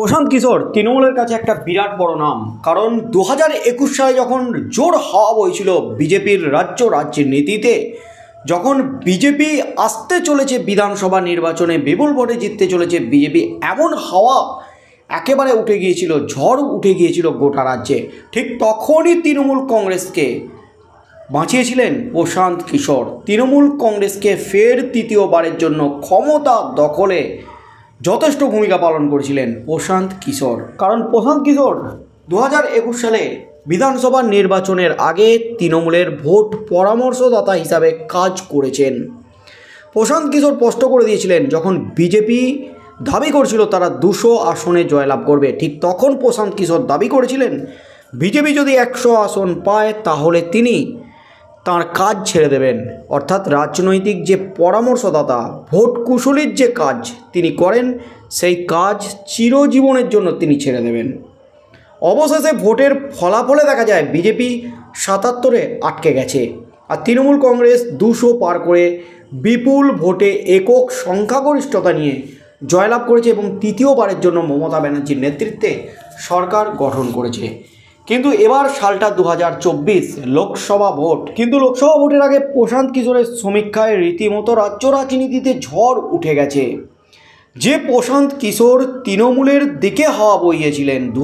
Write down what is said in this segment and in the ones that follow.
প্রশান্ত কিশোর তৃণমূলের কাছে একটা বিরাট বড় নাম কারণ দু হাজার একুশ সালে যখন জোর হাওয়া বইছিল বিজেপির রাজ্য রাজ্যের নীতিতে যখন বিজেপি আসতে চলেছে বিধানসভা নির্বাচনে বিপুল ভোটে জিততে চলেছে বিজেপি এমন হাওয়া একেবারে উঠে গিয়েছিল ঝড় উঠে গিয়েছিল গোটা রাজ্যে ঠিক তখনই তৃণমূল কংগ্রেসকে বাঁচিয়েছিলেন প্রশান্ত কিশোর তৃণমূল কংগ্রেসকে ফের তৃতীয়বারের জন্য ক্ষমতা দখলে যথেষ্ট ভূমিকা পালন করেছিলেন প্রশান্ত কিশোর কারণ প্রশান্ত কিশোর দু সালে বিধানসভা নির্বাচনের আগে তৃণমূলের ভোট পরামর্শদাতা হিসাবে কাজ করেছেন প্রশান্ত কিশোর স্পষ্ট করে দিয়েছিলেন যখন বিজেপি দাবি করছিল তারা দুশো আসনে জয়লাভ করবে ঠিক তখন প্রশান্ত কিশোর দাবি করেছিলেন বিজেপি যদি একশো আসন পায় তাহলে তিনি তার কাজ ছেড়ে দেবেন অর্থাৎ রাজনৈতিক যে পরামর্শদাতা ভোট কুশলীর যে কাজ তিনি করেন সেই কাজ চিরজীবনের জন্য তিনি ছেড়ে দেবেন অবশেষে ভোটের ফলাফলে দেখা যায় বিজেপি সাতাত্তরে আটকে গেছে আর তৃণমূল কংগ্রেস দুশো পার করে বিপুল ভোটে একক সংখ্যাগরিষ্ঠতা নিয়ে জয়লাভ করেছে এবং তৃতীয়বারের জন্য মমতা ব্যানার্জির নেতৃত্বে সরকার গঠন করেছে কিন্তু এবার সালটা দু লোকসভা ভোট কিন্তু লোকসভা ভোটের আগে প্রশান্ত কিশোরের সমীক্ষায় রীতিমতো রাজ্য রাজনীতিতে ঝড় উঠে গেছে যে প্রশান্ত কিশোর তৃণমূলের দিকে হাওয়া বইয়েছিলেন দু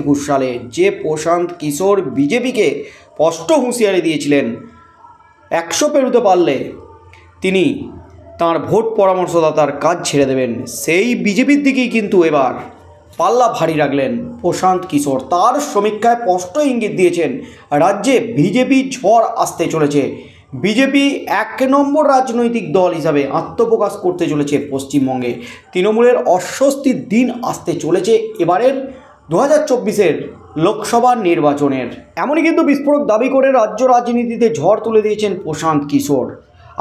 একুশ সালে যে প্রশান্ত কিশোর বিজেপিকে স্পষ্ট হুঁশিয়ারি দিয়েছিলেন একশো পেরোতে পারলে তিনি তার ভোট পরামর্শদাতার কাজ ছেড়ে দেবেন সেই বিজেপির দিকেই কিন্তু এবার পাল্লা ভারী রাখলেন প্রশান্ত কিশোর তার সমীক্ষায় স্পষ্ট ইঙ্গিত দিয়েছেন রাজ্যে বিজেপি ঝড় আসতে চলেছে বিজেপি এক নম্বর রাজনৈতিক দল হিসাবে আত্মপ্রকাশ করতে চলেছে পশ্চিমবঙ্গে তৃণমূলের অস্বস্তির দিন আসতে চলেছে এবারের দু হাজার চব্বিশের লোকসভা নির্বাচনের এমনই কিন্তু বিস্ফোরক দাবি করে রাজ্য রাজনীতিতে ঝড় তুলে দিয়েছেন প্রশান্ত কিশোর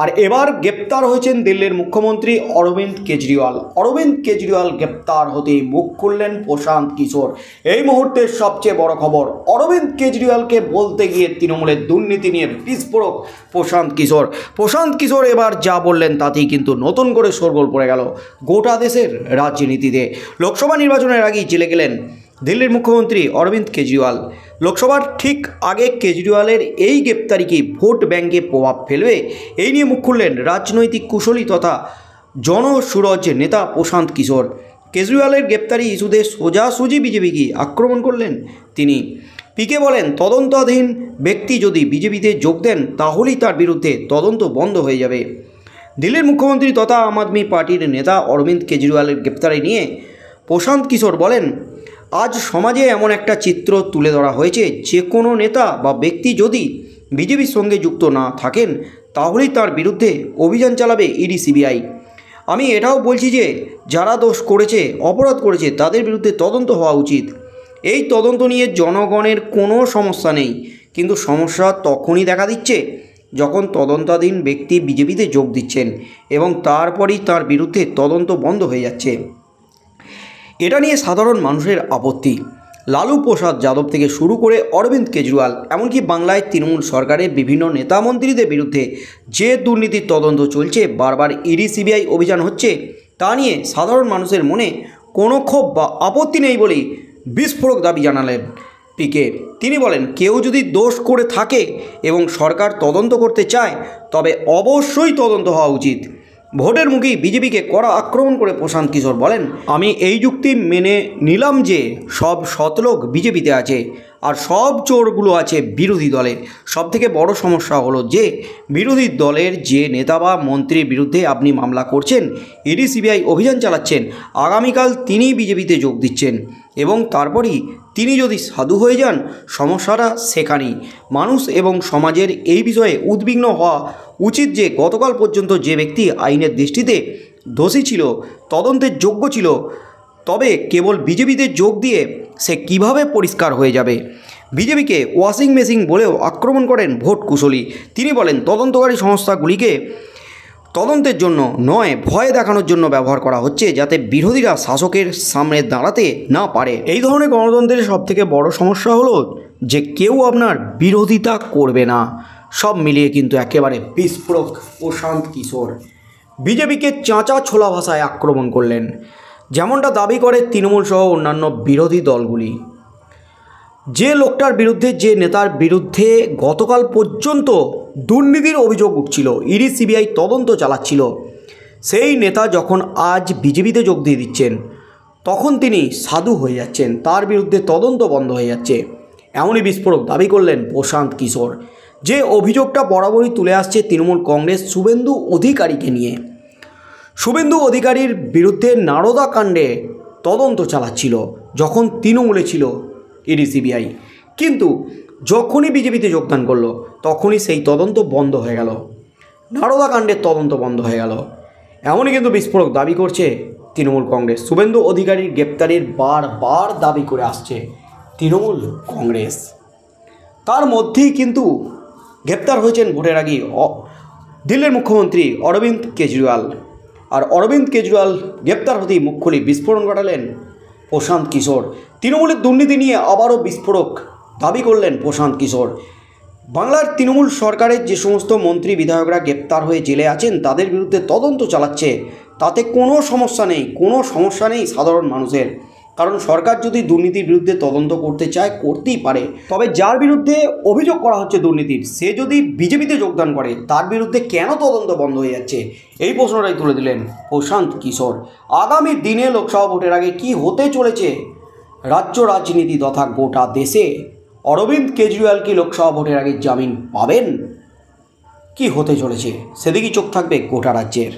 আর এবার গ্রেপ্তার হয়েছেন দিল্লির মুখ্যমন্ত্রী অরবিন্দ কেজরিওয়াল অরবিন্দ কেজরিওয়াল গ্রেপ্তার হতেই মুখ খুললেন প্রশান্ত কিশোর এই মুহূর্তের সবচেয়ে বড় খবর অরবিন্দ কেজরিওয়ালকে বলতে গিয়ে তৃণমূলের দুর্নীতি নিয়ে বিস্ফোরক প্রশান্ত কিশোর প্রশান্ত কিশোর এবার যা বললেন তাতেই কিন্তু নতুন করে সরগোল পড়ে গেল গোটা দেশের রাজনীতিতে লোকসভা নির্বাচনের আগেই জেলে গেলেন দিল্লির মুখ্যমন্ত্রী অরবিন্দ কেজরিওয়াল লোকসভার ঠিক আগে কেজরিওয়ালের এই গ্রেপ্তারিকে ভোট ব্যাঙ্কে প্রভাব ফেলবে এই নিয়ে মুখ খুললেন রাজনৈতিক কুশলী তথা জনসুরজ নেতা প্রশান্ত কিশোর কেজরিওয়ালের গ্রেপ্তারি ইস্যুতে সোজাসুজি বিজেপিকে আক্রমণ করলেন তিনি পিকে বলেন তদন্তাধীন ব্যক্তি যদি বিজেপিতে যোগ দেন তাহলেই তার বিরুদ্ধে তদন্ত বন্ধ হয়ে যাবে দিল্লির মুখ্যমন্ত্রী তথা আম আদমি পার্টির নেতা অরবিন্দ কেজরিওয়ালের গ্রেপ্তারি নিয়ে প্রশান্ত কিশোর বলেন আজ সমাজে এমন একটা চিত্র তুলে ধরা হয়েছে যে কোনো নেতা বা ব্যক্তি যদি বিজেপির সঙ্গে যুক্ত না থাকেন তাহলেই তার বিরুদ্ধে অভিযান চালাবে ইডি সিবিআই আমি এটাও বলছি যে যারা দোষ করেছে অপরাধ করেছে তাদের বিরুদ্ধে তদন্ত হওয়া উচিত এই তদন্ত নিয়ে জনগণের কোনো সমস্যা নেই কিন্তু সমস্যা তখনই দেখা দিচ্ছে যখন তদন্তাধীন ব্যক্তি বিজেপিতে যোগ দিচ্ছেন এবং তারপরেই তার বিরুদ্ধে তদন্ত বন্ধ হয়ে যাচ্ছে এটা নিয়ে সাধারণ মানুষের আপত্তি লালু প্রসাদ যাদব থেকে শুরু করে অরবিন্দ কেজরিওয়াল এমনকি বাংলায় তৃণমূল সরকারের বিভিন্ন নেতামন্ত্রীদের বিরুদ্ধে যে দুর্নীতির তদন্ত চলছে বারবার ইডি সিবিআই অভিযান হচ্ছে তা নিয়ে সাধারণ মানুষের মনে কোনো ক্ষোভ বা আপত্তি নেই বলেই বিস্ফোরক দাবি জানালেন পিকে তিনি বলেন কেউ যদি দোষ করে থাকে এবং সরকার তদন্ত করতে চায় তবে অবশ্যই তদন্ত হওয়া উচিত ভোটের মুখেই বিজেপিকে কড়া আক্রমণ করে প্রশান্ত কিশোর বলেন আমি এই যুক্তি মেনে নিলাম যে সব শতলোক বিজেপিতে আছে আর সব চোরগুলো আছে বিরোধী দলে থেকে বড় সমস্যা হলো যে বিরোধী দলের যে নেতা বা মন্ত্রীর বিরুদ্ধে আপনি মামলা করছেন ইডি সিবিআই অভিযান চালাচ্ছেন আগামীকাল তিনি বিজেপিতে যোগ দিচ্ছেন এবং তারপরই তিনি যদি সাধু হয়ে যান সমস্যাটা সেখানেই মানুষ এবং সমাজের এই বিষয়ে উদ্বিগ্ন হওয়া উচিত যে গতকাল পর্যন্ত যে ব্যক্তি আইনের দৃষ্টিতে দোষী ছিল তদন্তের যোগ্য ছিল তবে কেবল বিজেপিতে যোগ দিয়ে সে কিভাবে পরিষ্কার হয়ে যাবে বিজেপিকে ওয়াশিং মেশিন বলেও আক্রমণ করেন ভোট কুশলী তিনি বলেন তদন্তকারী সংস্থাগুলিকে তদন্তের জন্য নয় ভয় দেখানোর জন্য ব্যবহার করা হচ্ছে যাতে বিরোধীরা শাসকের সামনে দাঁড়াতে না পারে এই ধরনের গণতন্ত্রের সবথেকে বড় সমস্যা হলো যে কেউ আপনার বিরোধিতা করবে না সব মিলিয়ে কিন্তু একেবারে বিস্ফোরক প্রশান্ত কিশোর বিজেপিকে চাঁচা ছোলা ভাষায় আক্রমণ করলেন যেমনটা দাবি করে তৃণমূল সহ অন্যান্য বিরোধী দলগুলি যে লোকটার বিরুদ্ধে যে নেতার বিরুদ্ধে গতকাল পর্যন্ত দুর্নীতির অভিযোগ উঠছিল ইডি সিবিআই তদন্ত চালাচ্ছিল সেই নেতা যখন আজ বিজেপিতে যোগ দিয়ে দিচ্ছেন তখন তিনি সাধু হয়ে যাচ্ছেন তার বিরুদ্ধে তদন্ত বন্ধ হয়ে যাচ্ছে এমনই বিস্ফোরক দাবি করলেন প্রশান্ত কিশোর যে অভিযোগটা বরাবরই তুলে আসছে তৃণমূল কংগ্রেস শুভেন্দু অধিকারীকে নিয়ে শুভেন্দু অধিকারীর বিরুদ্ধে নারদা কাণ্ডে তদন্ত চালাচ্ছিল যখন তৃণমূলে ছিল ইডি সিবিআই কিন্তু যখনই বিজেপিতে যোগদান করলো তখনই সেই তদন্ত বন্ধ হয়ে গেল নারদা কাণ্ডের তদন্ত বন্ধ হয়ে গেল এমনই কিন্তু বিস্ফোরক দাবি করছে তৃণমূল কংগ্রেস শুভেন্দু অধিকারীর গ্রেপ্তারির বারবার দাবি করে আসছে তৃণমূল কংগ্রেস তার মধ্যেই কিন্তু গ্রেপ্তার হয়েছেন ভোটের আগে দিল্লির মুখ্যমন্ত্রী অরবিন্দ কেজরিওয়াল আর অরবিন্দ কেজরিওয়াল গ্রেপ্তার হতেই মুখ বিস্ফোরণ ঘটালেন প্রশান্ত কিশোর তৃণমূলের দুর্নীতি নিয়ে আবারও বিস্ফোরক দাবি করলেন প্রশান্ত কিশোর বাংলার তৃণমূল সরকারের যে সমস্ত মন্ত্রী বিধায়করা গ্রেপ্তার হয়ে জেলে আছেন তাদের বিরুদ্ধে তদন্ত চালাচ্ছে তাতে কোনো সমস্যা নেই কোনো সমস্যা নেই সাধারণ মানুষের কারণ সরকার যদি দুর্নীতির বিরুদ্ধে তদন্ত করতে চায় করতেই পারে তবে যার বিরুদ্ধে অভিযোগ করা হচ্ছে দুর্নীতির সে যদি বিজেপিতে যোগদান করে তার বিরুদ্ধে কেন তদন্ত বন্ধ হয়ে যাচ্ছে এই প্রশ্নটাই তুলে দিলেন প্রশান্ত কিশোর আগামী দিনে লোকসভা ভোটের আগে কি হতে চলেছে রাজ্য রাজনীতি তথা গোটা দেশে অরবিন্দ কেজরিওয়াল কি লোকসভা ভোটের আগে জামিন পাবেন কি হতে চলেছে সেদিকেই চোখ থাকবে গোটা রাজ্যের